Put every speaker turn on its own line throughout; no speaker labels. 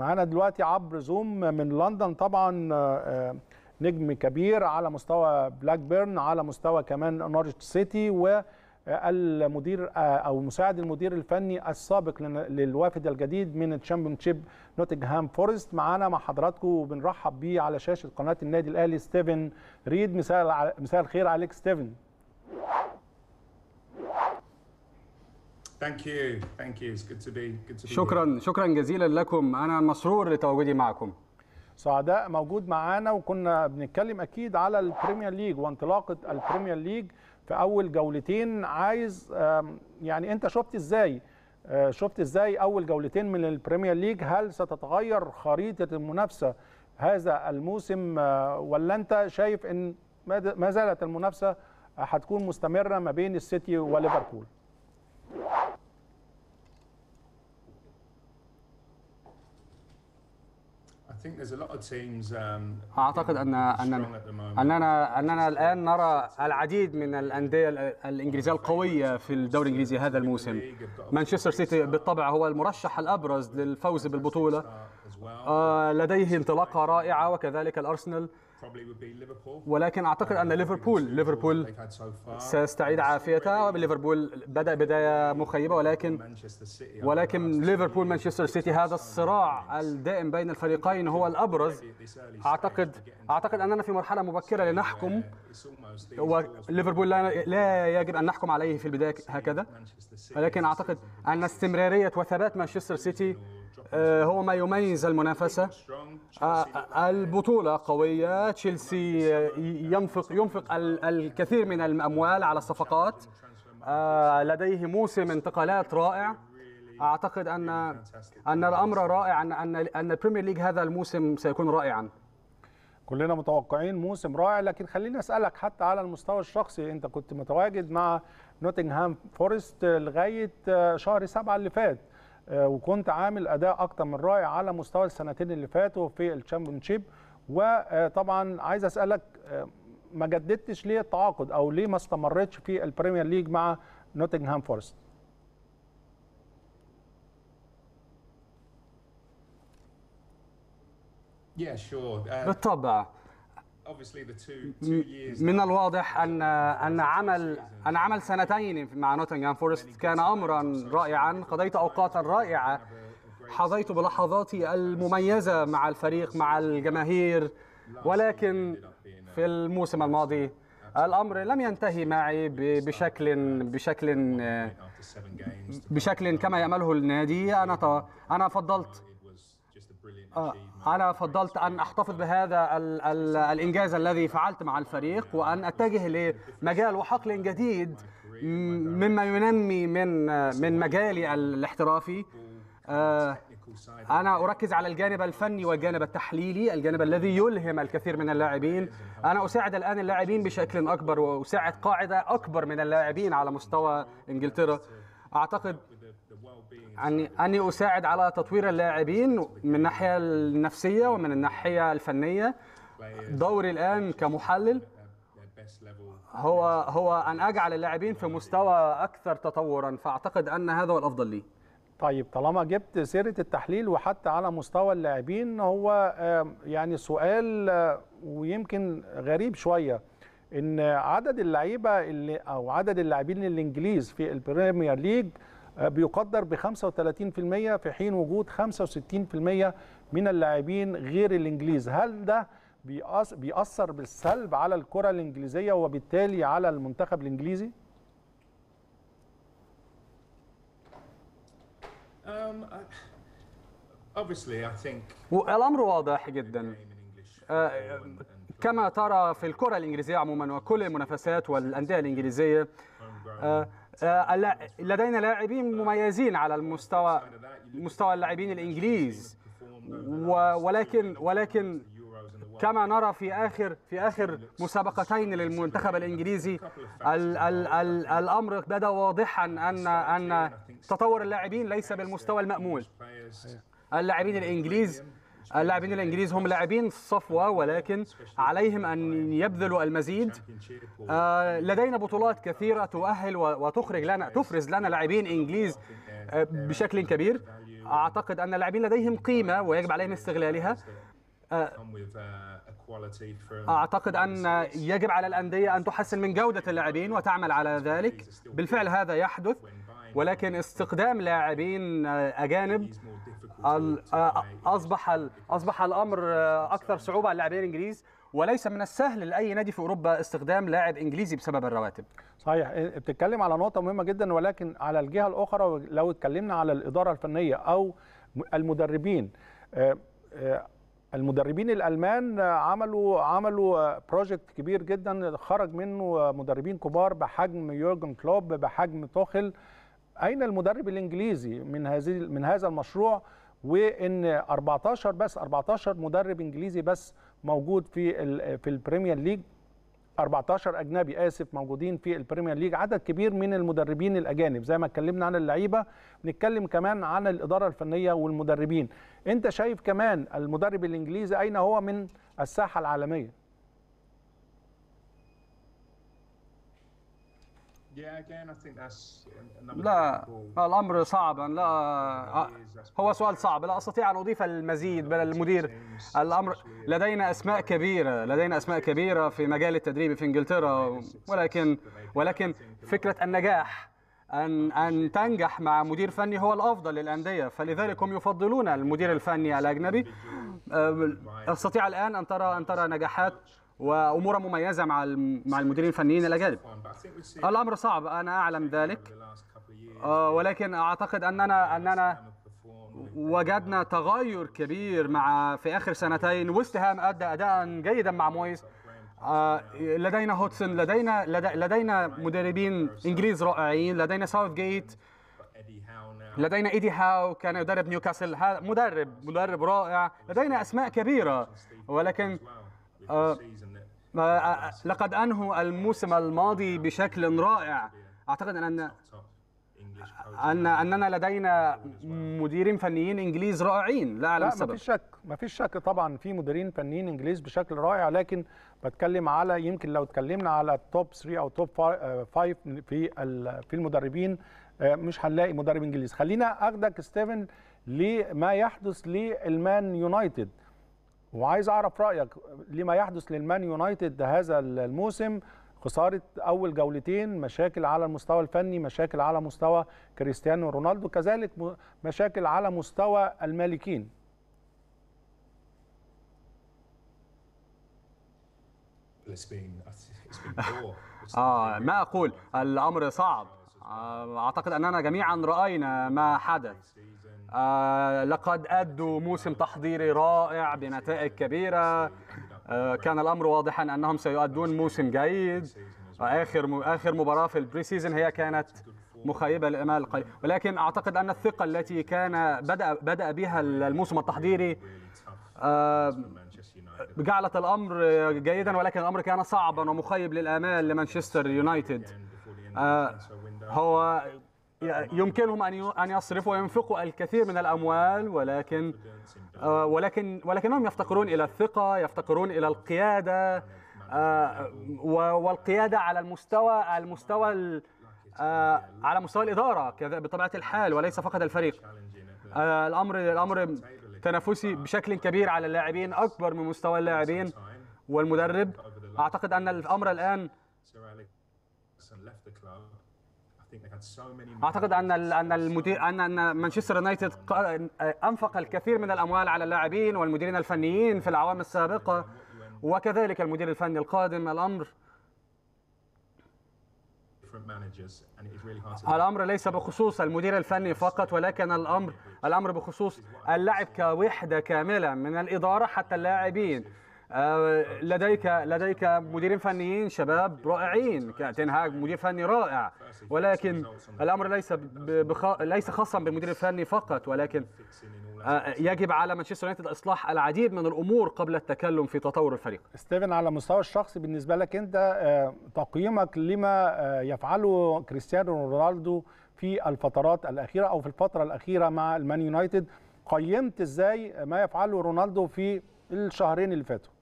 معانا دلوقتي عبر زوم من لندن طبعا آه، آه، نجم كبير على مستوى بلاك بيرن على مستوى كمان نورتش سيتي و المدير آه، او مساعد المدير الفني السابق للوافد الجديد من شيب نوتنغهام فورست معانا مع حضراتكم وبنرحب بيه على شاشه قناه النادي الاهلي ستيفن ريد مساء مساء الخير عليك ستيفن Thank you. Thank you. It's good to be good to be شكرا
here. شكرا جزيلا لكم انا مسرور لتواجدي معكم
سعداء موجود معانا وكنا بنتكلم اكيد على البريمير ليج وانطلاقه البريمير ليج في اول جولتين عايز يعني انت شفت ازاي آه، شفت ازاي اول جولتين من البريمير ليج هل ستتغير خريطه المنافسه هذا الموسم آه، ولا انت شايف ان ما زالت المنافسه هتكون مستمره ما بين السيتي وليفربول Um,
اعتقد ان اننا اننا اننا الان نرى العديد من الانديه الانجليزيه القويه في الدوري الانجليزي هذا الموسم مانشستر سيتي بالطبع هو المرشح الابرز للفوز بالبطوله آه، لديه انطلاقه رائعه وكذلك الارسنال ولكن اعتقد ان ليفربول ليفربول سيستعيد عافيته ليفربول بدا بدايه مخيبه ولكن ولكن ليفربول مانشستر سيتي هذا الصراع الدائم بين الفريقين هو الابرز اعتقد اعتقد اننا في مرحله مبكره لنحكم وليفربول لا لا يجب ان نحكم عليه في البدايه هكذا ولكن اعتقد ان استمراريه وثبات مانشستر سيتي آه، هو ما يميز المنافسة آه، آه، البطولة قوية تشيلسي ينفق ينفق الكثير من الأموال على الصفقات لديه موسم انتقالات رائع أعتقد أن أن الأمر رائع أن أن أن البريمير ليج هذا الموسم سيكون رائعا كلنا متوقعين موسم رائع لكن
خليني أسألك حتى على المستوى الشخصي أنت كنت متواجد مع نوتنغهام فورست لغاية شهر سبعة اللي فات آه، وكنت عامل اداء اكتر من رائع على مستوى السنتين اللي فاتوا في الشامبيونشيب وطبعا عايز اسالك آه، ما جددتش ليه التعاقد او ليه ما استمرتش في البريمير ليج مع نوتنغهام فورست
uh, بالطبع من الواضح ان ان عمل ان عمل سنتين مع نوتنغهام فورست كان امرا رائعا قضيت اوقاتا رائعه حظيت بلحظاتي المميزه مع الفريق مع الجماهير ولكن في الموسم الماضي الامر لم ينتهي معي بشكل بشكل بشكل كما يامله النادي انا انا فضلت أنا فضلت أن أحتفظ بهذا الـ الـ الإنجاز الذي فعلت مع الفريق وأن أتجه لمجال وحقل جديد مما ينمي من من مجالي الاحترافي آه، أنا أركز على الجانب الفني والجانب التحليلي الجانب الذي يلهم الكثير من اللاعبين أنا أساعد الآن اللاعبين بشكل أكبر وأساعد قاعدة أكبر من اللاعبين على مستوى إنجلترا أعتقد أني, أني أساعد على تطوير اللاعبين من الناحية النفسية ومن الناحية الفنية دوري الآن كمحلل هو هو أن أجعل اللاعبين في مستوى أكثر تطورا فأعتقد أن هذا هو الأفضل لي طيب طالما جبت سيرة التحليل وحتى على مستوى
اللاعبين هو يعني سؤال ويمكن غريب شوية ان عدد اللعيبه اللي او عدد اللاعبين الانجليز في البريمير ليج بيقدر ب 35% في حين وجود 65% من اللاعبين غير الانجليز هل ده بيأثر بالسلب على الكرة الإنجليزية وبالتالي على المنتخب الإنجليزي؟ um,
والأمر واضح جدا آه، آه، كما ترى في الكرة الإنجليزية عموما وكل المنافسات والأندية الإنجليزية آه، لدينا لاعبين آه، مميزين على المستوى مستوى اللاعبين الانجليز ولكن ولكن كما نرى في اخر في اخر مسابقتين للمنتخب الانجليزي الـ الـ الـ الامر بدا واضحا ان ان تطور اللاعبين ليس بالمستوى المامول اللاعبين الانجليز اللاعبين الانجليز هم لاعبين صفوه ولكن عليهم ان يبذلوا المزيد آه، لدينا بطولات كثيره تؤهل وتخرج لنا تفرز لنا لاعبين انجليز آه، بشكل كبير اعتقد ان اللاعبين لديهم قيمه ويجب عليهم استغلالها آه،
أعتقد أن يجب
على الأندية أن تحسن من جودة اللاعبين وتعمل على ذلك بالفعل هذا يحدث ولكن استقدام لاعبين اجانب آه، اصبح اصبح الامر آه، اكثر صعوبه على اللاعبين الانجليز وليس من السهل لاي نادي في اوروبا استخدام لاعب انجليزي بسبب الرواتب
صحيح بتتكلم على نقطه مهمه جدا ولكن على الجهه الاخرى لو اتكلمنا على الاداره الفنيه او المدربين آه، المدربين الالمان عملوا عملوا بروجكت كبير جدا خرج منه مدربين كبار بحجم يورجن كلوب بحجم توخل اين المدرب الانجليزي من هذه من هذا المشروع وان 14 بس 14 مدرب انجليزي بس موجود في في البريمير ليج 14 اجنبي اسف موجودين في البريمير ليج عدد كبير من المدربين الاجانب زي ما اتكلمنا عن اللعيبه بنتكلم كمان عن الاداره الفنيه والمدربين انت شايف كمان المدرب الانجليزي اين هو من الساحه العالميه Um,
لا الامر صعب لا آه، هو سؤال صعب لا استطيع ان اضيف المزيد بل المدير الامر لدينا اسماء كبيره لدينا اسماء كبيره في مجال التدريب في انجلترا ولكن ولكن فكره النجاح أن أن تنجح مع مدير فني هو الأفضل للأندية فلذلك هم يفضلون المدير الفني الأجنبي أستطيع الآن أن ترى أن ترى نجاحات وامورا مميزه مع مع المديرين الفنيين الاجانب الامر صعب انا اعلم ذلك آه، ولكن اعتقد اننا اننا وجدنا تغير كبير مع في اخر سنتين وستهام ادى اداء جيدا مع مويس آه، لدينا هوتسون لدينا لدينا مدربين انجليز رائعين لدينا ساوث جيت لدينا ايدي هاو كان يدرب نيوكاسل مدرب مدرب رائع لدينا اسماء كبيره ولكن آه، لقد أنهوا الموسم الماضي بشكل رائع أعتقد أن أن أننا لدينا مديرين فنيين إنجليز رائعين لا أعلم السبب ما
فيش شك ما فيش شك طبعا في مديرين فنيين إنجليز بشكل رائع لكن بتكلم على يمكن لو اتكلمنا على التوب 3 أو توب 5 آه، في في المدربين آه، مش هنلاقي مدرب إنجليزي خلينا أخدك ستيفن لما يحدث للمان يونايتد وعايز اعرف رايك لما يحدث للمان يونايتد هذا الموسم خساره اول جولتين مشاكل على المستوى الفني مشاكل على مستوى كريستيانو رونالدو كذلك مشاكل على مستوى المالكين
اه ما اقول الامر صعب آه، أعتقد أننا جميعا رأينا ما حدث آه، لقد أدوا موسم تحضيري رائع بنتائج كبيرة آه، كان الأمر واضحا أنهم سيؤدون موسم جيد آخر آخر مباراة في البري سيزون هي كانت مخيبة للآمال قليلا ولكن أعتقد أن الثقة التي كان بدأ بدأ بها الموسم التحضيري جعلت الأمر جيدا ولكن الأمر كان صعبا ومخيب للآمال لمانشستر يونايتد هو يمكنهم ان ان يصرفوا وينفقوا الكثير من الاموال ولكن آه، ولكن ولكنهم يفتقرون الى الثقه يفتقرون الى القياده آه، والقياده على المستوى المستوى آه، على مستوى الاداره كذا بطبيعه الحال وليس فقط الفريق الامر الامر تنافسي بشكل كبير على اللاعبين اكبر من مستوى اللاعبين والمدرب اعتقد ان الامر الان اعتقد ان ان المدير ان ان مانشستر يونايتد انفق الكثير من الاموال على اللاعبين والمديرين الفنيين في الاعوام السابقه وكذلك المدير الفني القادم الامر
الامر ليس
بخصوص المدير الفني فقط ولكن الامر الامر بخصوص اللعب كوحده كامله من الاداره حتى اللاعبين آه، لديك لديك مديرين فنيين شباب رائعين تنهاج مدير فني رائع ولكن الامر ليس بخ... ليس خاصا بالمدير الفني فقط ولكن آه، يجب على مانشستر يونايتد اصلاح العديد من الامور قبل التكلم في تطور الفريق.
ستيفن على مستوى الشخصي بالنسبه لك انت آه، تقييمك لما يفعله كريستيانو رونالدو في الفترات الاخيره او في الفتره الاخيره مع المان يونايتد قيمت ازاي ما يفعله رونالدو في الشهرين اللي فاتوا؟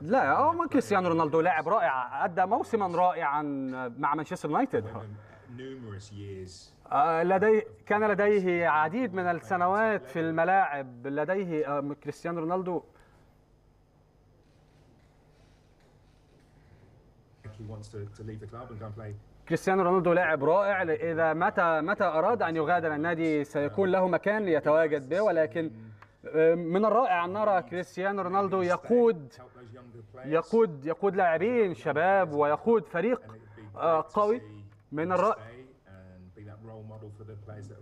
لا اه ما كريستيانو رونالدو لاعب رائع ادى موسما رائعا مع مانشستر يونايتد آه، لدي كان لديه عديد من السنوات في الملاعب لديه آه، كريستيانو رونالدو كريستيانو رونالدو لاعب رائع اذا متى متى اراد ان يغادر النادي سيكون له مكان ليتواجد به ولكن mm. من الرائع ان نرى كريستيانو رونالدو يقود يقود يقود لاعبين شباب ويقود فريق آه، قوي من الرائع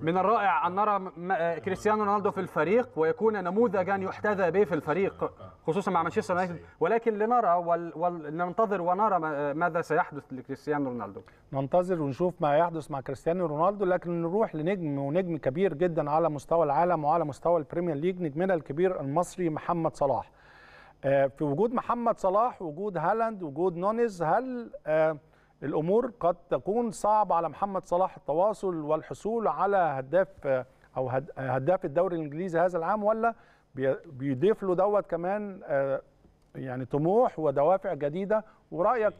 من الرائع أن نرى آه، كريستيانو رونالدو في الفريق ويكون نموذجا يحتذى به في الفريق آه، آه. خصوصا مع مانشستر يونايتد ولكن لنرى ولننتظر ونرى ماذا سيحدث لكريستيانو رونالدو
ننتظر ونشوف ما يحدث مع كريستيانو رونالدو لكن نروح لنجم ونجم كبير جدا على مستوى العالم وعلى مستوى البريمير ليج نجمنا الكبير المصري محمد صلاح في وجود محمد صلاح وجود هالاند وجود نونيز هل الامور قد تكون صعب على محمد صلاح التواصل والحصول على هداف او هداف الدوري الانجليزي هذا العام ولا بيضيف له دوت كمان آه، يعني طموح ودوافع جديده ورايك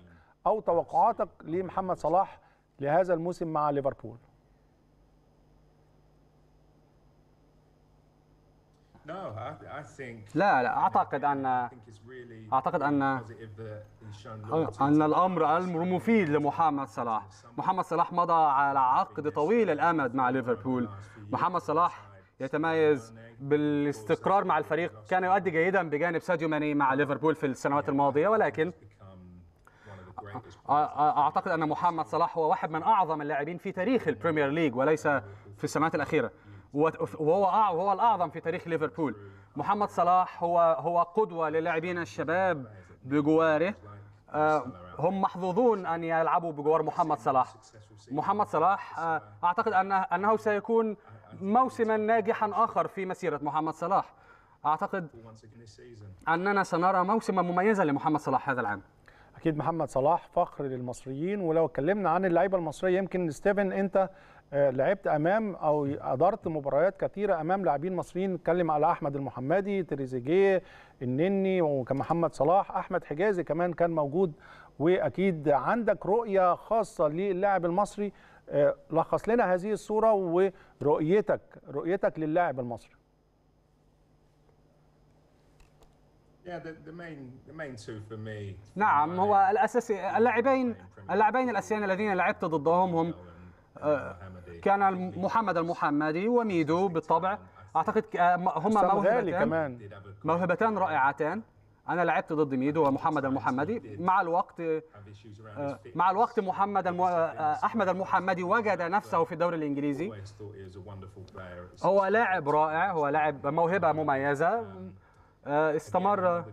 او توقعاتك لمحمد صلاح لهذا الموسم مع ليفربول
لا لا اعتقد ان اعتقد ان ان الامر مفيد لمحمد صلاح محمد صلاح مضى على عقد طويل الامد مع ليفربول محمد صلاح يتميز بالاستقرار مع الفريق كان يؤدي جيدا بجانب ساديو ماني مع ليفربول في السنوات الماضيه ولكن اعتقد ان محمد صلاح هو واحد من اعظم اللاعبين في تاريخ البريمير ليج وليس في السنوات الاخيره وهو وهو الاعظم في تاريخ ليفربول محمد صلاح هو هو قدوه للاعبين الشباب بجواره آه، هم محظوظون ان يلعبوا بجوار محمد صلاح محمد صلاح آه، اعتقد انه انه سيكون موسما ناجحا اخر في مسيره محمد صلاح اعتقد اننا سنرى موسما مميزا لمحمد صلاح هذا العام
اكيد محمد صلاح فخر للمصريين ولو اتكلمنا عن اللعيبه المصريه يمكن ستيفن انت آه، لعبت امام او ادارت مباريات كثيره امام لاعبين مصريين نتكلم على احمد المحمدي تريزيجيه النني وكان محمد صلاح احمد حجازي كمان كان موجود واكيد عندك رؤيه خاصه للاعب المصري آه، لخص لنا هذه الصوره ورؤيتك رؤيتك للاعب المصري
نعم هو الاساسي اللاعبين اللاعبين الاساسيين الذين لعبت ضدهم هم آه، كان محمد المحمدي وميدو بالطبع اعتقد آه، هما موهبتان موهبتان رائعتان انا لعبت ضد ميدو ومحمد المحمدي مع الوقت آه، مع الوقت محمد الم... احمد المحمدي وجد نفسه في الدوري الانجليزي هو لاعب رائع هو لاعب موهبه مميزه استمر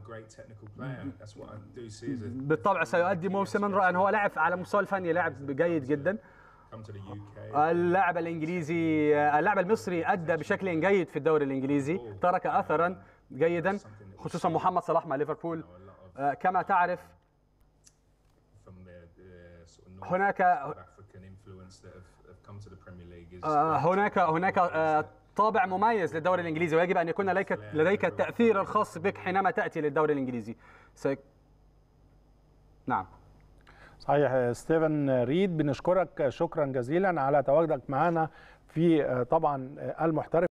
بالطبع سيؤدي موسما رائعا هو لاعب على المستوى الفني لاعب جيد جدا اللاعب الانجليزي اللاعب المصري ادى بشكل جيد في الدوري الانجليزي ترك اثرا جيدا خصوصا محمد صلاح مع ليفربول آه، كما تعرف آه، هناك
هناك
هناك آه، طابع مميز للدوري الانجليزي ويجب ان يكون لديك لديك التاثير الخاص بك حينما تاتي للدوري الانجليزي سي... نعم
صحيح ستيفن ريد بنشكرك شكرا جزيلا على تواجدك معنا في آه، طبعا آه، المحترف